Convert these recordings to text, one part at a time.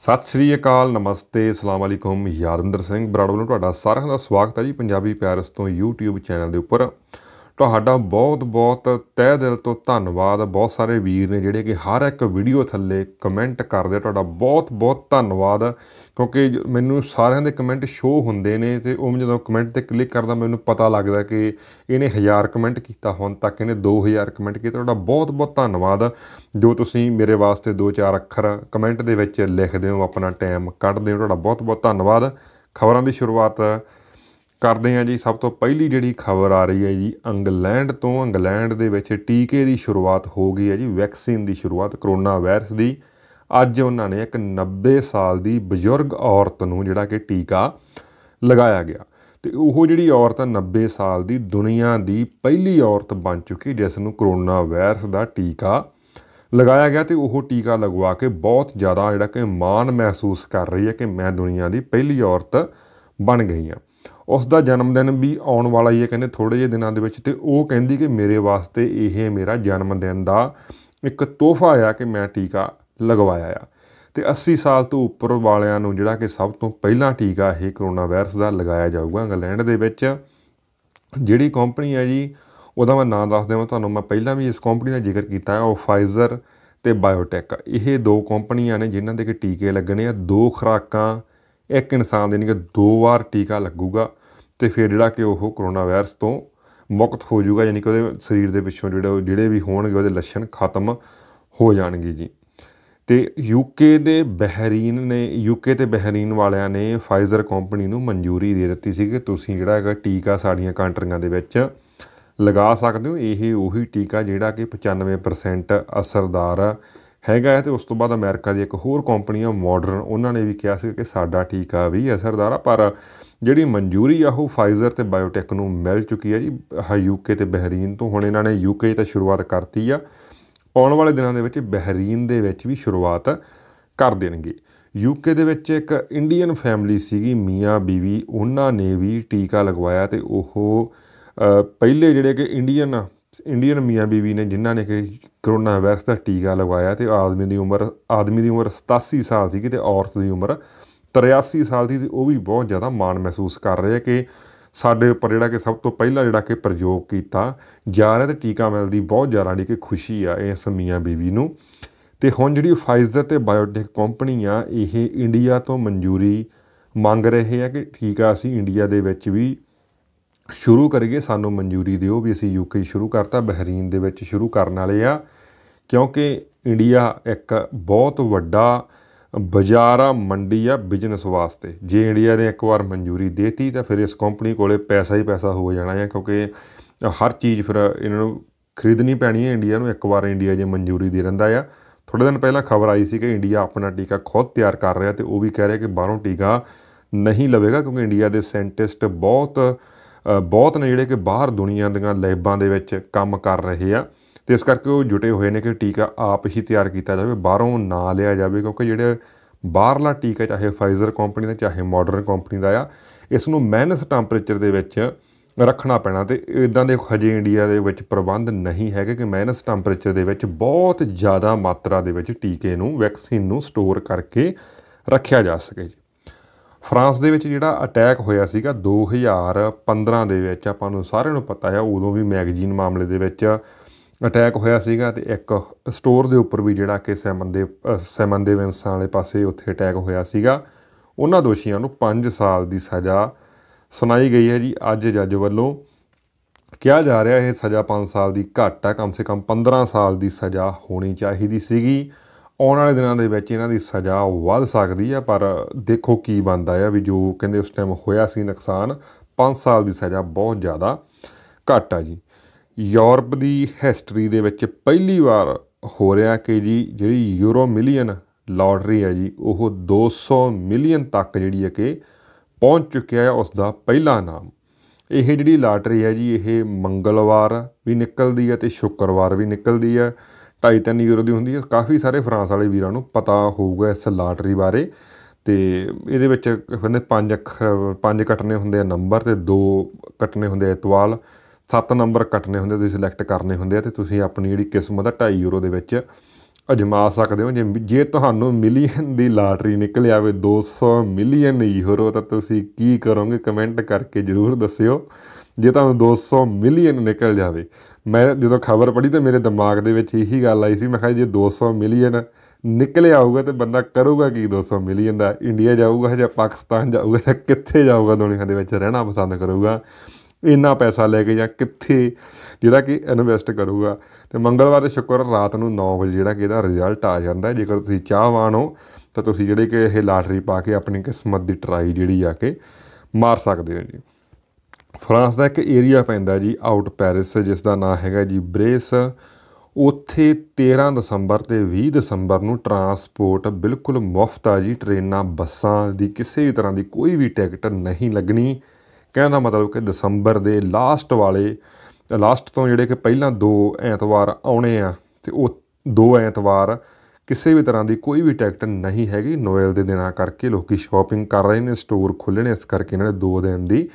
ਸਤਿ ਸ੍ਰੀ ਅਕਾਲ ਨਮਸਤੇ ਅਸਲਾਮ ਅਲੈਕੁਮ ਯਾਰਵਿੰਦਰ ਸਿੰਘ ਬਰਾੜ ਵੱਲੋਂ ਤੁਹਾਡਾ ਸਾਰਿਆਂ ਦਾ ਸਵਾਗਤ ਹੈ ਜੀ ਪੰਜਾਬੀ ਪਿਆਰਸ ਤੋਂ YouTube ਚੈਨਲ ਦੇ ਉੱਪਰ ਤੁਹਾਡਾ ਬਹੁਤ ਬਹੁਤ ਤਹਿ ਦਿਲ ਤੋਂ ਧੰਨਵਾਦ ਬਹੁਤ ਸਾਰੇ ਵੀਰ ਨੇ ਜਿਹੜੇ ਕਿ ਹਰ ਇੱਕ ਵੀਡੀਓ ਥੱਲੇ ਕਮੈਂਟ ਕਰਦੇ ਤੁਹਾਡਾ ਬਹੁਤ ਬਹੁਤ ਧੰਨਵਾਦ ਕਿਉਂਕਿ ਮੈਨੂੰ ਸਾਰਿਆਂ ਦੇ ਕਮੈਂਟ ਸ਼ੋ ਹੁੰਦੇ ਨੇ ਤੇ ਉਹ ਜਦੋਂ ਕਮੈਂਟ ਤੇ ਕਲਿੱਕ ਕਰਦਾ ਮੈਨੂੰ ਪਤਾ ਲੱਗਦਾ ਕਿ ਇਹਨੇ 1000 ਕਮੈਂਟ ਕੀਤਾ ਹੁਣ ਤੱਕ ਇਹਨੇ 2000 ਕਮੈਂਟ ਕੀਤਾ ਤੁਹਾਡਾ ਬਹੁਤ ਬਹੁਤ ਧੰਨਵਾਦ ਜੋ ਤੁਸੀਂ ਮੇਰੇ ਵਾਸਤੇ 2-4 ਅੱਖਰ ਕਮੈਂਟ ਦੇ ਵਿੱਚ ਲਿਖਦੇ ਹੋ ਆਪਣਾ ਟਾਈਮ ਕੱਢਦੇ ਹੋ ਤੁਹਾਡਾ ਬਹੁਤ ਬਹੁਤ ਧੰਨਵਾਦ ਖਬਰਾਂ ਦੀ ਸ਼ੁਰੂਆਤ ਕਰਦੇ ਆ ਜੀ ਸਭ ਤੋਂ ਪਹਿਲੀ ਜਿਹੜੀ ਖਬਰ ਆ ਰਹੀ ਹੈ ਜੀ ਇੰਗਲੈਂਡ ਤੋਂ ਇੰਗਲੈਂਡ ਦੇ ਵਿੱਚ ਟੀਕੇ ਦੀ ਸ਼ੁਰੂਆਤ ਹੋ ਗਈ ਹੈ ਜੀ ਵੈਕਸੀਨ ਦੀ ਸ਼ੁਰੂਆਤ ਕਰੋਨਾ ਵਾਇਰਸ ਦੀ ਅੱਜ ਉਹਨਾਂ ਨੇ ਇੱਕ 90 ਸਾਲ ਦੀ ਬਜ਼ੁਰਗ ਔਰਤ ਨੂੰ ਜਿਹੜਾ ਕਿ ਟੀਕਾ ਲਗਾਇਆ ਗਿਆ ਤੇ ਉਹ ਜਿਹੜੀ ਔਰਤ 90 ਸਾਲ ਦੀ ਦੁਨੀਆ ਦੀ ਪਹਿਲੀ ਔਰਤ ਬਣ ਚੁੱਕੀ ਜਿਸ ਨੂੰ ਕਰੋਨਾ ਵਾਇਰਸ ਦਾ ਟੀਕਾ ਲਗਾਇਆ ਗਿਆ ਤੇ ਉਹ ਟੀਕਾ ਲਗਵਾ ਕੇ ਬਹੁਤ ਜ਼ਿਆਦਾ ਜਿਹੜਾ ਕਿ ਮਾਣ ਮਹਿਸੂਸ ਕਰ ਰਹੀ ਹੈ ਕਿ ਮੈਂ ਦੁਨੀਆ ਦੀ ਪਹਿਲੀ ਔਰਤ ਬਣ ਗਈ ਹਾਂ ਉਸ ਦਾ ਜਨਮ ਦਿਨ ਵੀ ਆਉਣ ਵਾਲਾ ਹੀ ਹੈ ਕਹਿੰਦੇ ਥੋੜੇ ਜਿਹੇ ਦਿਨਾਂ ਦੇ ਵਿੱਚ ਤੇ ਉਹ ਕਹਿੰਦੀ ਕਿ ਮੇਰੇ ਵਾਸਤੇ ਇਹ ਮੇਰਾ ਜਨਮ ਦਿਨ ਦਾ ਇੱਕ ਤੋਹਫਾ ਆ ਕਿ ਮੈਂ ਟੀਕਾ ਲਗਵਾਇਆ ਆ ਤੇ 80 ਸਾਲ ਤੋਂ ਉੱਪਰ ਵਾਲਿਆਂ ਨੂੰ ਜਿਹੜਾ ਕਿ ਸਭ ਤੋਂ ਪਹਿਲਾਂ ਟੀਕਾ ਇਹ ਕਰੋਨਾ ਵਾਇਰਸ ਦਾ ਲਗਾਇਆ ਜਾਊਗਾ ਇੰਗਲੈਂਡ ਦੇ ਵਿੱਚ ਜਿਹੜੀ ਕੰਪਨੀ ਹੈ ਜੀ ਉਹਦਾ ਮੈਂ ਨਾਮ ਦੱਸ ਦੇਵਾਂ ਤੁਹਾਨੂੰ ਮੈਂ ਪਹਿਲਾਂ ਵੀ ਇਸ ਕੰਪਨੀ ਦਾ ਜ਼ਿਕਰ ਕੀਤਾ ਹੈ ਉਹ ਫਾਈਜ਼ਰ ਤੇ ਬਾਇਓਟੈਕ ਇਹ ਦੋ ਕੰਪਨੀਆਂ ਨੇ ਜਿਨ੍ਹਾਂ ਦੇ ਕਿ ਟੀਕੇ ਲੱਗਣੇ ਆ ਦੋ ਖਰਾਕਾਂ ਇੱਕ ਇਨਸਾਨ ਦੇ ਨਹੀਂ ਕਿ ਦੋ ਵਾਰ ਟੀਕਾ ਲੱਗੂਗਾ ਤੇ ਫਿਰ ਜਿਹੜਾ ਕਿ ਉਹ ਕਰੋਨਾ ਵਾਇਰਸ ਤੋਂ ਮੁਕਤ ਹੋ ਜਾਊਗਾ ਯਾਨੀ ਕਿ ਉਹਦੇ ਸਰੀਰ ਦੇ ਵਿੱਚੋਂ ਜਿਹੜਾ ਜਿਹੜੇ ਵੀ ਹੋਣਗੇ ਉਹਦੇ ਲੱਛਣ ਖਤਮ ਹੋ ਜਾਣਗੇ ਜੀ ਤੇ ਯੂਕੇ ਦੇ ਬਹਿਰੀਨ ਨੇ ਯੂਕੇ ਤੇ ਬਹਿਰੀਨ ਵਾਲਿਆਂ ਨੇ ਫਾਈਜ਼ਰ ਕੰਪਨੀ ਨੂੰ ਮਨਜ਼ੂਰੀ ਦੇ ਦਿੱਤੀ ਸੀ ਕਿ ਤੁਸੀਂ ਜਿਹੜਾ ਹੈਗਾ ਟੀਕਾ ਸਾਡੀਆਂ ਕੰਟਰੀਆਂ ਦੇ ਵਿੱਚ ਲਗਾ ਸਕਦੇ ਹੋ ਇਹ ਉਹੀ ਟੀਕਾ ਜਿਹੜਾ ਕਿ 95% ਅਸਰਦਾਰ ਹੈਗਾ ਹੈ ਤੇ ਉਸ ਤੋਂ ਬਾਅਦ ਅਮਰੀਕਾ ਦੀ ਇੱਕ ਹੋਰ ਕੰਪਨੀ ਆ ਮਾਡਰਨ ਉਹਨਾਂ ਨੇ ਵੀ ਕਿਹਾ ਸੀ ਕਿ ਸਾਡਾ ਟੀਕਾ ਵੀ ਅਸਰਦਾਰ ਆ ਪਰ ਜਿਹੜੀ ਮਨਜ਼ੂਰੀ ਆ ਉਹ ਫਾਈਜ਼ਰ ਤੇ ਬਾਇਓਟੈਕ ਨੂੰ ਮਿਲ ਚੁੱਕੀ ਹੈ ਜੀ ਯੂਕੇ ਤੇ ਬਹਿਰੀਨ ਤੋਂ ਹੁਣ ਇਹਨਾਂ ਨੇ ਯੂਕੇ ਤਾਂ ਸ਼ੁਰੂਆਤ ਕਰਤੀ ਆ ਆਉਣ ਵਾਲੇ ਦਿਨਾਂ ਦੇ ਵਿੱਚ ਬਹਿਰੀਨ ਦੇ ਵਿੱਚ ਵੀ ਸ਼ੁਰੂਆਤ ਕਰ ਦੇਣਗੇ ਯੂਕੇ ਦੇ ਵਿੱਚ ਇੱਕ ਇੰਡੀਅਨ ਫੈਮਿਲੀ ਸੀਗੀ ਮੀਆਂ ਬੀਵੀ ਉਹਨਾਂ ਨੇ ਵੀ ਟੀਕਾ ਲਗਵਾਇਆ ਤੇ ਉਹ ਪਹਿਲੇ ਜਿਹੜੇ ਕਿ ਇੰਡੀਅਨ ਇੰਡੀਅਨ ਮੀਆਂ ਬੀਵੀ ਨੇ ਜਿਨ੍ਹਾਂ ਨੇ ਕਿ ਕਰੋਨਾ ਵਾਇਰਸ ਦਾ ਟੀਕਾ ਲਗਵਾਇਆ ਤੇ ਆਦਮੀ ਦੀ ਉਮਰ ਆਦਮੀ ਦੀ ਉਮਰ 87 ਸਾਲ ਸੀ ਤੇ ਔਰਤ ਦੀ ਉਮਰ 83 ਸਾਲ ਦੀ ਸੀ ਉਹ ਵੀ ਬਹੁਤ ਜ਼ਿਆਦਾ ਮਾਣ ਮਹਿਸੂਸ ਕਰ ਰਹੇ ਆ ਕਿ ਸਾਡੇ ਉੱਪਰ ਜਿਹੜਾ ਕਿ ਸਭ ਤੋਂ ਪਹਿਲਾਂ ਜਿਹੜਾ ਕਿ ਪ੍ਰਯੋਗ ਕੀਤਾ ਜਾ ਰਿਹਾ ਤੇ ਟੀਕਾ ਮਿਲਦੀ ਬਹੁਤ ਜ਼ਿਆਦਾ ਨਹੀਂ ਕਿ ਖੁਸ਼ੀ ਆ ਇਸ ਮੀਆਂ ਬੀਬੀ ਨੂੰ ਤੇ ਹੁਣ ਜਿਹੜੀ ਫਾਈਜ਼ਰ ਤੇ ਬਾਇਓਟੈਕ ਕੰਪਨੀ ਆ ਇਹ ਇੰਡੀਆ ਤੋਂ ਮਨਜ਼ੂਰੀ ਮੰਗ ਰਹੇ ਆ ਕਿ ਠੀਕ ਆ ਅਸੀਂ ਇੰਡੀਆ ਦੇ ਵਿੱਚ ਵੀ ਸ਼ੁਰੂ ਕਰੀਏ ਸਾਨੂੰ ਮਨਜ਼ੂਰੀ ਦਿਓ ਵੀ ਅਸੀਂ ਯੂਕੇ ਸ਼ੁਰੂ ਕਰਤਾ ਬਹਿਰੀਨ ਦੇ ਵਿੱਚ ਸ਼ੁਰੂ ਕਰਨ ਵਾਲੇ ਆ ਕਿਉਂਕਿ ਇੰਡੀਆ ਇੱਕ ਬਹੁਤ ਵੱਡਾ ਬਾਜ਼ਾਰ ਆ ਮੰਡੀ ਆ ਬਿਜ਼ਨਸ ਵਾਸਤੇ ਜੇ ਇੰਡੀਆ ਨੇ ਇੱਕ ਵਾਰ ਮਨਜ਼ੂਰੀ ਦੇਤੀ ਤਾਂ ਫਿਰ ਇਸ ਕੰਪਨੀ ਕੋਲੇ ਪੈਸਾ ਹੀ ਪੈਸਾ ਹੋ ਜਾਣਾ ਹੈ ਕਿਉਂਕਿ ਹਰ ਚੀਜ਼ ਫਿਰ ਇਹਨਾਂ ਨੂੰ ਖਰੀਦਣੀ ਪੈਣੀ ਹੈ ਇੰਡੀਆ ਨੂੰ ਇੱਕ ਵਾਰ ਇੰਡੀਆ ਜੇ ਮਨਜ਼ੂਰੀ ਦੇ ਰੰਦਾ ਆ ਥੋੜੇ ਦਿਨ ਪਹਿਲਾਂ ਖਬਰ ਆਈ ਸੀ ਕਿ ਇੰਡੀਆ ਆਪਣਾ ਟੀਕਾ ਖੁਦ ਤਿਆਰ ਕਰ ਰਿਹਾ ਤੇ ਉਹ ਵੀ ਕਹਿ ਰਿਹਾ ਕਿ ਬਾਹਰੋਂ ਟੀਕਾ ਨਹੀਂ ਲਵੇਗਾ ਕਿਉਂਕਿ ਇੰਡੀਆ ਦੇ ਸਾਇੰਟਿਸਟ ਬਹੁਤ ਬਹੁਤ ਨੇ ਜਿਹੜੇ ਕਿ ਬਾਹਰ ਦੁਨੀਆ ਦੀਆਂ ਲੈਬਾਂ ਦੇ ਵਿੱਚ ਕੰਮ ਕਰ ਰਹੇ ਆ ਤੇ ਇਸ ਕਰਕੇ ਉਹ ਜੁਟੇ ਹੋਏ ਨੇ ਕਿ ਟੀਕਾ ਆਪ ਹੀ ਤਿਆਰ ਕੀਤਾ ਜਾਵੇ ਬਾਹਰੋਂ ਨਾ ਲਿਆ ਜਾਵੇ ਕਿਉਂਕਿ ਜਿਹੜੇ ਬਾਹਰਲਾ ਟੀਕਾ ਚਾਹੇ ਫਾਈਜ਼ਰ ਕੰਪਨੀ ਦਾ ਚਾਹੇ ਮਾਡਰਨ ਕੰਪਨੀ ਦਾ ਆ ਇਸ ਨੂੰ ਮਾਈਨਸ ਟੈਂਪਰੇਚਰ ਦੇ ਵਿੱਚ ਰੱਖਣਾ ਪੈਣਾ ਤੇ ਇਦਾਂ ਦੇ ਹਜੇ ਇੰਡੀਆ ਦੇ ਵਿੱਚ ਪ੍ਰਬੰਧ ਨਹੀਂ ਹੈਗੇ ਕਿ ਮਾਈਨਸ ਟੈਂਪਰੇਚਰ ਦੇ ਵਿੱਚ ਬਹੁਤ ਜ਼ਿਆਦਾ ਮਾਤਰਾ ਦੇ ਵਿੱਚ ਟੀਕੇ ਨੂੰ ਵੈਕਸੀਨ ਨੂੰ ਸਟੋਰ ਕਰਕੇ ਰੱਖਿਆ ਜਾ ਸਕੇ ਜੀ ਫਰਾਂਸ ਦੇ ਵਿੱਚ ਜਿਹੜਾ ਅਟੈਕ ਹੋਇਆ ਸੀਗਾ 2015 ਦੇ ਵਿੱਚ ਆਪਾਂ ਨੂੰ ਸਾਰਿਆਂ ਨੂੰ ਪਤਾ ਹੈ ਉਦੋਂ ਵੀ ਮੈਗਜ਼ੀਨ ਮਾਮਲੇ ਦੇ ਵਿੱਚ ਅਟੈਕ ਹੋਇਆ ਸੀਗਾ ਤੇ ਇੱਕ ਸਟੋਰ ਦੇ ਉੱਪਰ ਵੀ ਜਿਹੜਾ ਕਿ ਸੈਮਨ ਦੇ ਸੈਮਨ ਦੇ ਵਿੰਸਾਂ ਵਾਲੇ ਪਾਸੇ ਉੱਥੇ ਅਟੈਕ ਹੋਇਆ ਸੀਗਾ ਉਹਨਾਂ ਦੋਸ਼ੀਆਂ ਨੂੰ 5 ਸਾਲ ਦੀ ਸਜ਼ਾ ਸੁਣਾਈ ਗਈ ਹੈ ਜੀ ਅੱਜ ਜੱਜ ਵੱਲੋਂ ਕਿਹਾ ਜਾ ਰਿਹਾ ਇਹ ਸਜ਼ਾ 5 ਸਾਲ ਦੀ ਘੱਟ ਆ ਕਮ ਸੇ ਕਮ 15 ਸਾਲ ਦੀ ਸਜ਼ਾ ਹੋਣੀ ਚਾਹੀਦੀ ਸੀਗੀ ਆਉਣ ਵਾਲੇ ਦਿਨਾਂ ਦੇ ਵਿੱਚ ਇਹਨਾਂ ਦੀ ਸਜ਼ਾ ਵੱਧ ਸਕਦੀ ਆ ਪਰ ਦੇਖੋ ਕੀ ਬੰਦਾ ਆ ਵੀ ਜੋ ਕਹਿੰਦੇ ਉਸ ਟਾਈਮ ਹੋਇਆ ਸੀ ਨੁਕਸਾਨ 5 ਸਾਲ ਦੀ ਸਜ਼ਾ ਬਹੁਤ ਜ਼ਿਆਦਾ ਘੱਟ ਆ ਜੀ ਯੂਰਪ ਦੀ ਹਿਸਟਰੀ ਦੇ ਵਿੱਚ ਪਹਿਲੀ ਵਾਰ ਹੋ ਰਿਹਾ ਕਿ ਜੀ ਜਿਹੜੀ ਯੂਰੋ ਮਿਲੀਅਨ ਲਾਟਰੀ ਹੈ ਜੀ ਉਹ 200 ਮਿਲੀਅਨ ਤੱਕ ਜਿਹੜੀ ਹੈ ਕਿ ਪਹੁੰਚ ਚੁੱਕਿਆ ਹੈ ਉਸ ਦਾ ਪਹਿਲਾ ਨਾਮ ਇਹ ਜਿਹੜੀ ਲਾਟਰੀ ਹੈ ਜੀ ਇਹ ਮੰਗਲਵਾਰ ਵੀ ਨਿਕਲਦੀ ਹੈ ਤੇ ਸ਼ੁੱਕਰਵਾਰ ਵੀ ਨਿਕਲਦੀ ਹੈ 2.5 ਯੂਰੋ ਦੀ ਹੁੰਦੀ ਹੈ ਕਾਫੀ ਸਾਰੇ ਫਰਾਂਸ ਵਾਲੇ ਵੀਰਾਂ ਨੂੰ ਪਤਾ ਹੋਊਗਾ ਇਸ ਲਾਟਰੀ ਬਾਰੇ ਤੇ ਇਹਦੇ ਵਿੱਚ ਕਹਿੰਦੇ ਪੰਜ ਅੱਖਰ ਪੰਜ ਕੱਟਨੇ ਹੁੰਦੇ ਆ ਨੰਬਰ ਤੇ ਦੋ ਕੱਟਨੇ ਹੁੰਦੇ ਆ ਇਤਵਾਲ ਸੱਤ ਨੰਬਰ ਕੱਟਨੇ ਹੁੰਦੇ ਤੁਸੀਂ ਸਿਲੈਕਟ ਕਰਨੇ ਹੁੰਦੇ ਆ ਤੇ ਤੁਸੀਂ ਆਪਣੀ ਜਿਹੜੀ ਕਿਸਮਤ ਦਾ 2.5 ਯੂਰੋ ਦੇ ਵਿੱਚ ਅਜਮਾ ਸਕਦੇ ਹੋ ਜੇ ਜੇ ਤੁਹਾਨੂੰ ਮਿਲੀਅਨ ਦੀ ਲਾਟਰੀ ਨਿਕਲ ਆਵੇ 200 ਮਿਲੀਅਨ ਯੂਰੋ ਤਾਂ ਤੁਸੀਂ ਕੀ ਕਰੋਗੇ ਕਮੈਂਟ ਕਰਕੇ ਜਰੂਰ ਦੱਸਿਓ ਜੇ ਤੁਹਾਨੂੰ 200 ਮਿਲੀਅਨ ਨਿਕਲ ਜਾਵੇ ਮੈਂ ਜਦੋਂ ਖਬਰ ਪੜ੍ਹੀ ਤੇ ਮੇਰੇ ਦਿਮਾਗ ਦੇ ਵਿੱਚ ਇਹੀ ਗੱਲ ਆਈ ਸੀ ਮੈਂ ਕਿਹਾ ਜੇ 200 ਮਿਲੀਅਨ ਨਿਕਲ ਆਊਗਾ ਤੇ ਬੰਦਾ ਕਰੂਗਾ ਕੀ 200 ਮਿਲੀਅਨ ਦਾ ਇੰਡੀਆ ਜਾਊਗਾ ਜਾਂ ਪਾਕਿਸਤਾਨ ਜਾਊਗਾ ਜਾਂ ਕਿੱਥੇ ਜਾਊਗਾ ਦੁਨੀਆ ਦੇ ਵਿੱਚ ਰਹਿਣਾ ਪਸੰਦ ਕਰੂਗਾ ਇੰਨਾ ਪੈਸਾ ਲੈ ਕੇ ਜਾਂ ਕਿੱਥੇ ਜਿਹੜਾ ਕਿ ਇਨਵੈਸਟ ਕਰੂਗਾ ਤੇ ਮੰਗਲਵਾਰ ਤੇ ਸ਼ੁੱਕਰਵਾਰ ਰਾਤ ਨੂੰ 9 ਵਜੇ ਜਿਹੜਾ ਕਿ ਇਹਦਾ ਰਿਜ਼ਲਟ ਆ ਜਾਂਦਾ ਜੇਕਰ ਤੁਸੀਂ ਚਾਹਵਾਨ ਹੋ ਤਾਂ ਤੁਸੀਂ ਜਿਹੜੇ ਕਿ ਇਹ ਲਾਟਰੀ ਪਾ ਕੇ ਆਪਣੀ ਕਿਸਮਤ ਦੀ ਟਰਾਈ ਜਿਹੜੀ ਆ ਕੇ ਮਾਰ ਸਕਦੇ ਹੋ ਜੀ ਫਰਾਂਸ ਦਾ ਇੱਕ ਏਰੀਆ ਪੈਂਦਾ ਜੀ ਆਊਟ ਪੈਰਿਸ ਜਿਸ ਦਾ ਨਾਮ ਹੈਗਾ ਜੀ ਬ੍ਰੇਸ ਉੱਥੇ 13 ਦਸੰਬਰ ਤੇ 20 ਦਸੰਬਰ ਨੂੰ ਟਰਾਂਸਪੋਰਟ ਬਿਲਕੁਲ ਮੁਫਤ ਆ ਜੀ ਟ੍ਰੇਨਾਂ ਬੱਸਾਂ ਦੀ ਕਿਸੇ ਵੀ ਤਰ੍ਹਾਂ ਦੀ ਕੋਈ ਵੀ ਟਿਕਟ ਨਹੀਂ ਲੱਗਣੀ ਕਹਿਣ ਦਾ ਮਤਲਬ ਕਿ ਦਸੰਬਰ ਦੇ ਲਾਸਟ ਵਾਲੇ ਲਾਸਟ ਤੋਂ ਜਿਹੜੇ ਕਿ ਪਹਿਲਾਂ ਦੋ ਐਤਵਾਰ ਆਉਣੇ ਆ ਤੇ ਉਹ ਦੋ ਐਤਵਾਰ ਕਿਸੇ ਵੀ ਤਰ੍ਹਾਂ ਦੀ ਕੋਈ ਵੀ ਟਿਕਟ ਨਹੀਂ ਹੈਗੀ ਨੋਇਲ ਦੇ ਦਿਨਾਂ ਕਰਕੇ ਲੋਕੀ ਸ਼ਾਪਿੰਗ ਕਰ ਰਹੇ ਨੇ ਸਟੋਰ ਖੁੱਲਣੇ ਇਸ ਕਰਕੇ ਇਹਨਾਂ ਨੇ ਦੋ ਦਿਨ ਦੀ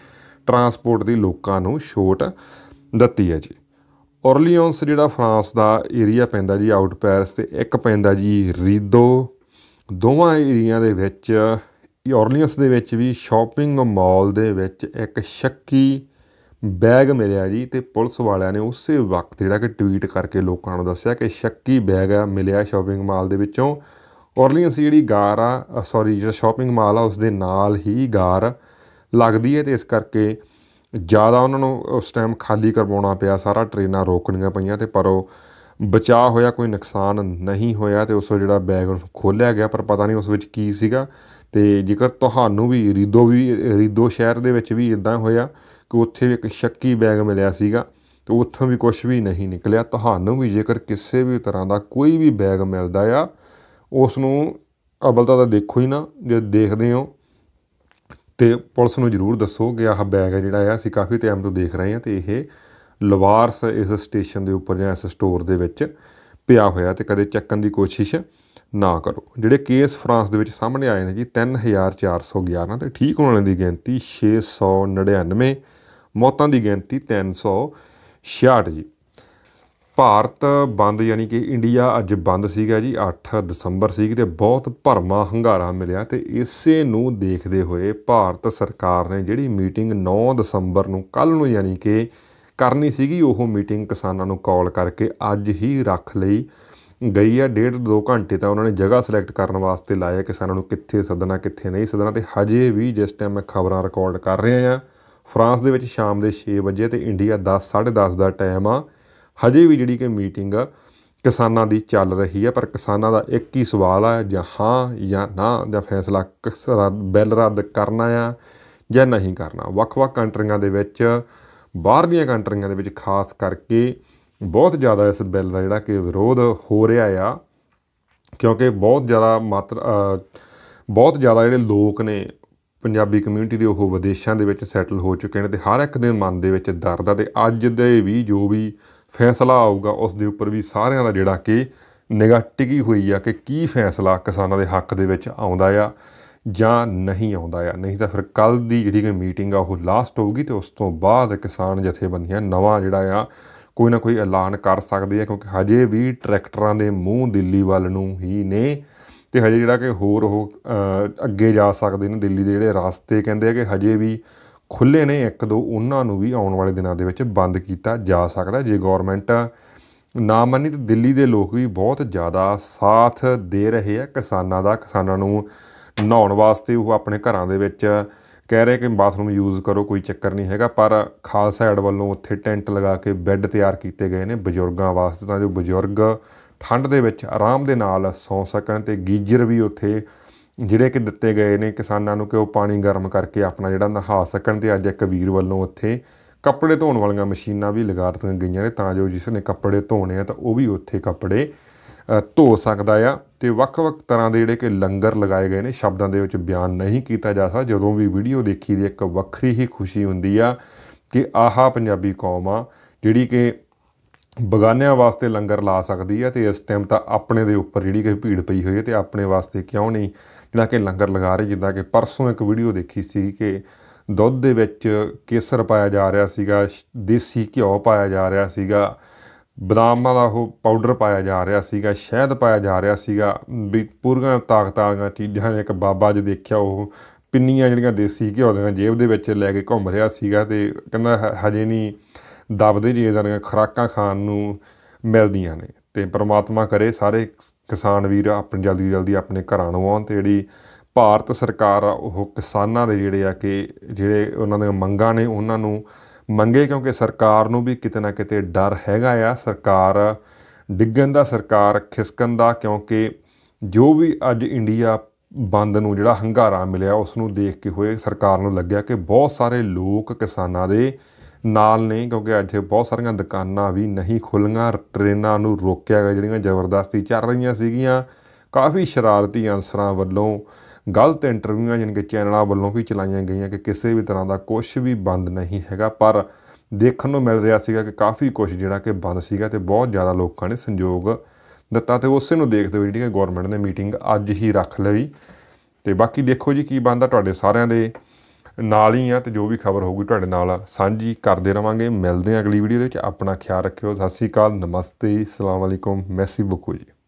ਟਰਾਂਸਪੋਰਟ ਦੀ ਲੋਕਾਂ ਨੂੰ ਛੋਟ ਦਿੱਤੀ ਹੈ ਜੀ ਔਰਲੀਅਨਸ ਜਿਹੜਾ ਫਰਾਂਸ ਦਾ ਏਰੀਆ ਪੈਂਦਾ ਜੀ ਆਊਟ ਪੈਰਿਸ ਤੇ ਇੱਕ ਪੈਂਦਾ ਜੀ ਰੀਦੋ ਦੋਵਾਂ ਏਰੀਆ ਦੇ ਵਿੱਚ ਯੋਰਲੀਅਸ ਦੇ ਵਿੱਚ ਵੀ ਸ਼ਾਪਿੰਗ ਮਾਲ ਦੇ ਵਿੱਚ ਇੱਕ ਸ਼ੱਕੀ ਬੈਗ ਮਿਲਿਆ ਜੀ ਤੇ ਪੁਲਿਸ ਵਾਲਿਆਂ ਨੇ ਉਸੇ ਵਕਤ ਜਿਹੜਾ ਕਿ ਟਵੀਟ ਕਰਕੇ ਲੋਕਾਂ ਨੂੰ ਦੱਸਿਆ ਕਿ ਸ਼ੱਕੀ ਬੈਗ ਆ ਮਿਲਿਆ ਸ਼ਾਪਿੰਗ ਮਾਲ ਦੇ ਵਿੱਚੋਂ ਔਰਲੀਅਸ ਜਿਹੜੀ ਗਾਰ ਆ ਸੌਰੀ ਜਿਹੜਾ ਸ਼ਾਪਿੰਗ ਮਾਲ ਆ ਉਸ ਦੇ ਨਾਲ ਹੀ ਗਾਰ ਲੱਗਦੀ ਹੈ ਤੇ ਇਸ ਕਰਕੇ ਜ਼ਿਆਦਾ ਉਹਨਾਂ ਨੂੰ ਉਸ ਟਾਈਮ ਖਾਲੀ ਕਰਵਾਉਣਾ ਪਿਆ ਸਾਰਾ ਟ੍ਰੇਨਾਂ ਰੋਕਣੀਆਂ ਪਈਆਂ ਤੇ ਪਰ ਉਹ ਬਚਾ ਹੋਇਆ ਕੋਈ ਨੁਕਸਾਨ ਨਹੀਂ ਹੋਇਆ ਤੇ ਉਸੋ ਜਿਹੜਾ ਬੈਗ ਖੋਲਿਆ ਗਿਆ ਪਰ ਪਤਾ ਨਹੀਂ ਉਸ ਵਿੱਚ ਕੀ ਸੀਗਾ ਤੇ ਜੇਕਰ ਤੁਹਾਨੂੰ ਵੀ ਰੀਦੋ ਵੀ ਰੀਦੋ ਸ਼ਹਿਰ ਦੇ ਵਿੱਚ ਵੀ ਇਦਾਂ ਹੋਇਆ ਕਿ ਉੱਥੇ ਵੀ ਇੱਕ ਸ਼ੱਕੀ ਬੈਗ ਮਿਲਿਆ ਸੀਗਾ ਤੇ ਉੱਥੋਂ ਵੀ ਕੁਝ ਵੀ ਨਹੀਂ ਨਿਕਲਿਆ ਤੁਹਾਨੂੰ ਵੀ ਜੇਕਰ ਕਿਸੇ ਵੀ ਤਰ੍ਹਾਂ ਦਾ ਕੋਈ ਵੀ ਬੈਗ ਮਿਲਦਾ ਆ ਉਸ ਨੂੰ ਅਬਲਤਾ ਤਾਂ ਦੇਖੋ ਹੀ ਨਾ ਜੇ ਦੇਖਦੇ ਹੋ ਤੇ ਪੁਲਿਸ ਨੂੰ ਜ਼ਰੂਰ ਦੱਸੋ ਕਿ ਆਹ ਬੈਗ ਜਿਹੜਾ ਆ ਅਸੀਂ ਕਾਫੀ ਟਾਈਮ ਤੋਂ ਦੇਖ ਰਹੇ ਹਾਂ ਤੇ ਇਹ ਲਵਾਰਸ ਇਸ ਸਟੇਸ਼ਨ ਦੇ ਉੱਪਰ ਜਾਂ ਇਸ ਸਟੋਰ ਦੇ ਵਿੱਚ ਪਿਆ ਹੋਇਆ ਤੇ ਕਦੇ ਚੱਕਣ ਦੀ ਕੋਸ਼ਿਸ਼ ਨਾ ਕਰੋ ਜਿਹੜੇ ਕੇਸ ਫਰਾਂਸ ਦੇ ਵਿੱਚ ਸਾਹਮਣੇ ਆਏ ਨੇ ਜੀ 3411 ਤੇ ਠੀਕ ਹੋਣ ਵਾਲਿਆਂ ਦੀ ਗਿਣਤੀ 699 ਮੌਤਾਂ ਦੀ ਗਿਣਤੀ 366 ਜੀ ਭਾਰਤ ਬੰਦ ਯਾਨੀ ਕਿ ਇੰਡੀਆ ਅੱਜ ਬੰਦ ਸੀਗਾ ਜੀ 8 ਦਸੰਬਰ ਸੀ ਤੇ ਬਹੁਤ ਭਰਮਾ ਹੰਗਾਰਾ ਮਿਲਿਆ ਤੇ ਇਸੇ ਨੂੰ ਦੇਖਦੇ ਹੋਏ ਭਾਰਤ ਸਰਕਾਰ ਨੇ ਜਿਹੜੀ ਮੀਟਿੰਗ 9 ਦਸੰਬਰ ਨੂੰ ਕੱਲ ਨੂੰ ਯਾਨੀ ਕਿ ਕਰਨੀ ਸੀਗੀ ਉਹ ਮੀਟਿੰਗ ਕਿਸਾਨਾਂ ਨੂੰ ਕਾਲ ਕਰਕੇ ਅੱਜ ਹੀ ਰੱਖ ਲਈ ਗਈ ਹੈ ਡੇਢ ਦੋ ਘੰਟੇ ਤਾਂ ਉਹਨਾਂ ਨੇ ਜਗ੍ਹਾ ਸਿਲੈਕਟ ਕਰਨ ਵਾਸਤੇ ਲਾਇਆ ਕਿਸਾਨਾਂ ਨੂੰ ਕਿੱਥੇ ਸੱਦਣਾ ਕਿੱਥੇ ਨਹੀਂ ਸੱਦਣਾ ਤੇ ਹਜੇ ਵੀ ਜਿਸ ਟਾਈਮ ਮੈਂ ਖਬਰਾਂ ਰਿਕਾਰਡ ਕਰ ਰਿਹਾ ਆ ਫਰਾਂਸ ਦੇ ਵਿੱਚ ਸ਼ਾਮ ਦੇ 6 ਵਜੇ ਤੇ ਇੰਡੀਆ 10 10:30 ਦਾ ਟਾਈਮ ਆ ਹਜੇ ਵੀ ਜਿਹੜੀ ਕਿ ਮੀਟਿੰਗ ਆ ਕਿਸਾਨਾਂ ਦੀ ਚੱਲ ਰਹੀ ਹੈ ਪਰ ਕਿਸਾਨਾਂ ਦਾ ਇੱਕ ਹੀ ਸਵਾਲ ਆ ਜਾਂ ਹਾਂ ਜਾਂ ਨਾ ਦਾ ਫੈਸਲਾ ਰੱਦ ਬਿੱਲ ਰੱਦ ਕਰਨਾ ਆ ਜਾਂ ਨਹੀਂ ਕਰਨਾ ਵੱਖ-ਵੱਖ ਕੰਟਰੀਆਂ ਦੇ ਵਿੱਚ ਬਾਹਰਲੀਆਂ ਕੰਟਰੀਆਂ ਦੇ ਵਿੱਚ ਖਾਸ ਕਰਕੇ ਬਹੁਤ ਜ਼ਿਆਦਾ ਇਸ ਬਿੱਲ ਦਾ ਜਿਹੜਾ ਕਿ ਵਿਰੋਧ ਹੋ ਰਿਹਾ ਆ ਕਿਉਂਕਿ ਬਹੁਤ ਜ਼ਿਆਦਾ ਮਾਤਰ ਬਹੁਤ ਜ਼ਿਆਦਾ ਜਿਹੜੇ ਲੋਕ ਨੇ ਪੰਜਾਬੀ ਕਮਿਊਨਿਟੀ ਦੇ ਉਹ ਵਿਦੇਸ਼ਾਂ ਦੇ ਵਿੱਚ ਸੈਟਲ ਹੋ ਚੁੱਕੇ ਨੇ ਤੇ ਹਰ ਇੱਕ ਦੇ ਮਨ ਦੇ ਵਿੱਚ ਦਰਦ ਆ ਤੇ ਅੱਜ ਦੇ ਵੀ ਜੋ ਵੀ ਫੈਸਲਾ ਆਊਗਾ ਉਸ ਦੇ ਉੱਪਰ ਵੀ ਸਾਰਿਆਂ ਦਾ ਜਿਹੜਾ ਕਿ ਨਿਗਾਹ ਟਿਕੀ ਹੋਈ ਆ ਕਿ ਕੀ ਫੈਸਲਾ ਕਿਸਾਨਾਂ ਦੇ ਹੱਕ ਦੇ ਵਿੱਚ ਆਉਂਦਾ ਆ ਜਾਂ ਨਹੀਂ ਆਉਂਦਾ ਆ ਨਹੀਂ ਤਾਂ ਫਿਰ ਕੱਲ ਦੀ ਜਿਹੜੀ ਕੋਈ ਮੀਟਿੰਗ ਆ ਉਹ ਲਾਸਟ ਹੋਊਗੀ ਤੇ ਉਸ ਤੋਂ ਬਾਅਦ ਕਿਸਾਨ ਜਥੇਬੰਦੀਆਂ ਨਵਾਂ ਜਿਹੜਾ ਆ ਕੋਈ ਨਾ ਕੋਈ ਐਲਾਨ ਕਰ ਸਕਦੇ ਆ ਕਿਉਂਕਿ ਹਜੇ ਵੀ ਟਰੈਕਟਰਾਂ ਦੇ ਮੂੰਹ ਦਿੱਲੀ ਵੱਲ ਨੂੰ ਹੀ ਨੇ ਤੇ ਹਜੇ ਜਿਹੜਾ ਕਿ ਹੋਰ ਉਹ ਅੱਗੇ ਜਾ ਸਕਦੇ ਨੇ ਦਿੱਲੀ ਦੇ ਜਿਹੜੇ ਰਸਤੇ ਕਹਿੰਦੇ ਆ ਕਿ ਹਜੇ ਵੀ ਖੁੱਲੇ ਨੇ ਇੱਕ ਦੋ ਉਹਨਾਂ ਨੂੰ ਵੀ ਆਉਣ ਵਾਲੇ ਦਿਨਾਂ ਦੇ ਵਿੱਚ ਬੰਦ ਕੀਤਾ ਜਾ ਸਕਦਾ ਜੇ ਗਵਰਨਮੈਂਟ ਨਾ ਮੰਨੀ ਤੇ ਦਿੱਲੀ ਦੇ ਲੋਕ ਵੀ ਬਹੁਤ ਜ਼ਿਆਦਾ ਸਾਥ ਦੇ ਰਹੇ ਆ ਕਿਸਾਨਾਂ ਦਾ ਕਿਸਾਨਾਂ ਨੂੰ ਨਹਾਉਣ ਵਾਸਤੇ ਉਹ ਆਪਣੇ ਘਰਾਂ ਦੇ ਵਿੱਚ ਕਹਿ ਰਹੇ ਕਿ ਬਾਥਰੂਮ ਯੂਜ਼ ਕਰੋ ਕੋਈ ਚੱਕਰ ਨਹੀਂ ਹੈਗਾ ਪਰ ਖਾਲਸਾ ਐਡ ਵੱਲੋਂ ਉੱਥੇ ਟੈਂਟ ਲਗਾ ਕੇ ਬੈੱਡ ਤਿਆਰ ਕੀਤੇ ਗਏ ਨੇ ਬਜ਼ੁਰਗਾਂ ਵਾਸਤੇ ਤਾਂ ਜੋ ਬਜ਼ੁਰਗ ਠੰਡ ਦੇ ਵਿੱਚ ਆਰਾਮ ਦੇ ਨਾਲ ਸੌਂ ਸਕਣ ਤੇ ਗੀਜਰ ਵੀ ਉੱਥੇ ਜਿਹੜੇ ਕਿ ਦਿੱਤੇ ਗਏ ਨੇ ਕਿਸਾਨਾਂ ਨੂੰ ਕਿ ਉਹ ਪਾਣੀ ਗਰਮ ਕਰਕੇ ਆਪਣਾ ਜਿਹੜਾ ਨਹਾ ਸਕਣ ਤੇ ਅੱਜ ਇੱਕ ਵੀਰ ਵੱਲੋਂ ਉੱਥੇ ਕੱਪੜੇ ਧੋਣ ਵਾਲੀਆਂ ਮਸ਼ੀਨਾਂ ਵੀ ਲਗਾ ਦਿੱਤੀਆਂ ਗਈਆਂ ਨੇ ਤਾਂ ਜੋ ਜਿਸ ਨੇ ਕੱਪੜੇ ਧੋਣੇ ਆ ਤਾਂ ਉਹ ਵੀ ਉੱਥੇ ਕੱਪੜੇ ਧੋ ਸਕਦਾ ਆ ਤੇ ਵੱਖ-ਵੱਖ ਤਰ੍ਹਾਂ ਦੇ ਜਿਹੜੇ ਕਿ ਲੰਗਰ ਲਗਾਏ ਗਏ ਨੇ ਸ਼ਬਦਾਂ ਦੇ ਵਿੱਚ ਬਿਆਨ ਨਹੀਂ ਕੀਤਾ ਜਾ ਸਕਦਾ ਜਦੋਂ ਵੀ ਵੀਡੀਓ ਦੇਖੀ ਦੀ ਇੱਕ ਵੱਖਰੀ ਹੀ ਖੁਸ਼ੀ ਹੁੰਦੀ ਆ ਕਿ ਆਹਾ ਪੰਜਾਬੀ ਕੌਮ ਆ ਜਿਹੜੀ ਕਿ ਬਗਾਨਿਆਂ ਵਾਸਤੇ ਲੰਗਰ ਲਾ ਸਕਦੀ ਆ ਤੇ ਇਸ ਟਾਈਮ ਤਾਂ ਆਪਣੇ ਦੇ ਉੱਪਰ ਜਿਹੜੀ ਕਿ ਭੀੜ ਪਈ ਹੋਈ ਹੈ ਤੇ ਆਪਣੇ ਵਾਸਤੇ ਕਿਉਂ ਨਹੀਂ ਜਿਹੜਾ ਕਿ ਲੰਗਰ ਲਗਾ ਰਹੇ ਜਿੱਦਾਂ ਕਿ ਪਰਸੋਂ ਇੱਕ ਵੀਡੀਓ ਦੇਖੀ ਸੀ ਕਿ ਦੁੱਧ ਦੇ ਵਿੱਚ ਕੇਸਰ ਪਾਇਆ ਜਾ ਰਿਹਾ ਸੀਗਾ ਦੇਸੀ ਘਿਓ ਪਾਇਆ ਜਾ ਰਿਹਾ ਸੀਗਾ ਬਦਾਮਾਂ ਦਾ ਉਹ ਪਾਊਡਰ ਪਾਇਆ ਜਾ ਰਿਹਾ ਸੀਗਾ ਸ਼ਹਿਦ ਪਾਇਆ ਜਾ ਰਿਹਾ ਸੀਗਾ ਵੀ ਪੂਰੀਆਂ ਤਾਕਤਾਂ ਵਾਲੀਆਂ ਚੀਜ਼ਾਂ ਇੱਕ ਬਾਬਾ ਜੀ ਦੇਖਿਆ ਉਹ ਪਿੰਨੀਆਂ ਜਿਹੜੀਆਂ ਦੇਸੀ ਘਿਓ ਦੀਆਂ ਜੇਬ ਦੇ ਵਿੱਚ ਲੈ ਕੇ ਘੁੰਮ ਰਿਹਾ ਸੀਗਾ ਤੇ ਕਹਿੰਦਾ ਹਜੇ ਨਹੀਂ ਦਬਦੇ ਜੀ ਦੀਆਂ ਖਰਾਕਾਂ ਖਾਣ ਨੂੰ ਮਿਲਦੀਆਂ ਨੇ ਤੇ ਪ੍ਰਮਾਤਮਾ ਕਰੇ ਸਾਰੇ ਕਿਸਾਨ ਵੀਰ ਆਪਣੇ ਜਲਦੀ ਜਲਦੀ ਆਪਣੇ ਘਰਾਂ ਨੂੰ ਆਉਣ ਤੇ ਜਿਹੜੀ ਭਾਰਤ ਸਰਕਾਰ ਆ ਉਹ ਕਿਸਾਨਾਂ ਦੇ ਜਿਹੜੇ ਆ ਕਿ ਜਿਹੜੇ ਉਹਨਾਂ ਦੀਆਂ ਮੰਗਾਂ ਨੇ ਉਹਨਾਂ ਨੂੰ ਮੰਗੇ ਕਿਉਂਕਿ ਸਰਕਾਰ ਨੂੰ ਵੀ ਕਿਤੇ ਨਾ ਕਿਤੇ ਡਰ ਹੈਗਾ ਆ ਸਰਕਾਰ ਡਿੱਗਣ ਦਾ ਸਰਕਾਰ ਖਿਸਕਣ ਦਾ ਕਿਉਂਕਿ ਜੋ ਵੀ ਅੱਜ ਇੰਡੀਆ ਬੰਦ ਨੂੰ ਜਿਹੜਾ ਹੰਗਾਰਾ ਮਿਲਿਆ ਉਸ ਨੂੰ ਦੇਖ ਕੇ ਹੋਏ ਸਰਕਾਰ ਨੂੰ ਲੱਗਿਆ ਕਿ ਬਹੁਤ ਸਾਰੇ ਲੋਕ ਕਿਸਾਨਾਂ ਦੇ ਨਾਲ ਨਹੀਂ ਕਿਉਂਕਿ ਅੱਜ ਬਹੁਤ ਸਾਰੀਆਂ ਦੁਕਾਨਾਂ ਵੀ ਨਹੀਂ ਖੁੱਲੀਆਂ ਟ੍ਰੇਨਾਂ ਨੂੰ ਰੋਕਿਆ ਗਿਆ ਜਿਹੜੀਆਂ ਜ਼ਬਰਦਸਤੀ ਚੱਲ ਰਹੀਆਂ ਸੀਗੀਆਂ ਕਾਫੀ ਸ਼ਰਾਰਤੀ ਅਨਸਰਾਂ ਵੱਲੋਂ ਗਲਤ ਇੰਟਰਵਿਊਆਂ ਯਾਨੀ ਕੇ ਚੈਨਲਾਂ ਵੱਲੋਂ ਵੀ ਚਲਾਈਆਂ ਗਈਆਂ ਕਿ ਕਿਸੇ ਵੀ ਤਰ੍ਹਾਂ ਦਾ ਕੁਝ ਵੀ ਬੰਦ ਨਹੀਂ ਹੈਗਾ ਪਰ ਦੇਖਣ ਨੂੰ ਮਿਲ ਰਿਹਾ ਸੀਗਾ ਕਿ ਕਾਫੀ ਕੁਝ ਜਿਹੜਾ ਕਿ ਬੰਦ ਸੀਗਾ ਤੇ ਬਹੁਤ ਜ਼ਿਆਦਾ ਲੋਕਾਂ ਨੇ ਸੰਯੋਗ ਦਿੱਤਾ ਤੇ ਉਸੇ ਨੂੰ ਦੇਖਦੇ ਹੋਏ ਜਿਹੜੀ ਕਿ ਗਵਰਨਮੈਂਟ ਨੇ ਮੀਟਿੰਗ ਅੱਜ ਹੀ ਰੱਖ ਲਈ ਤੇ ਬਾਕੀ ਦੇਖੋ ਜੀ ਕੀ ਬੰਦਾ ਤੁਹਾਡੇ ਸਾਰਿਆਂ ਦੇ ਨਾਲ ਹੀ ਆ ਤੇ ਜੋ ਵੀ ਖਬਰ ਹੋਊਗੀ ਤੁਹਾਡੇ ਨਾਲ ਸਾਂਝੀ ਕਰਦੇ ਰਵਾਂਗੇ ਮਿਲਦੇ ਆ ਅਗਲੀ ਵੀਡੀਓ ਦੇ ਵਿੱਚ ਆਪਣਾ ਖਿਆਲ ਰੱਖਿਓ ਸਤਿ ਸ੍ਰੀ ਅਕਾਲ ਨਮਸਤੇ ਸਲਾਮ ਅਲੈਕੁਮ ਮੈਸੀ ਬੁਕੋ ਜੀ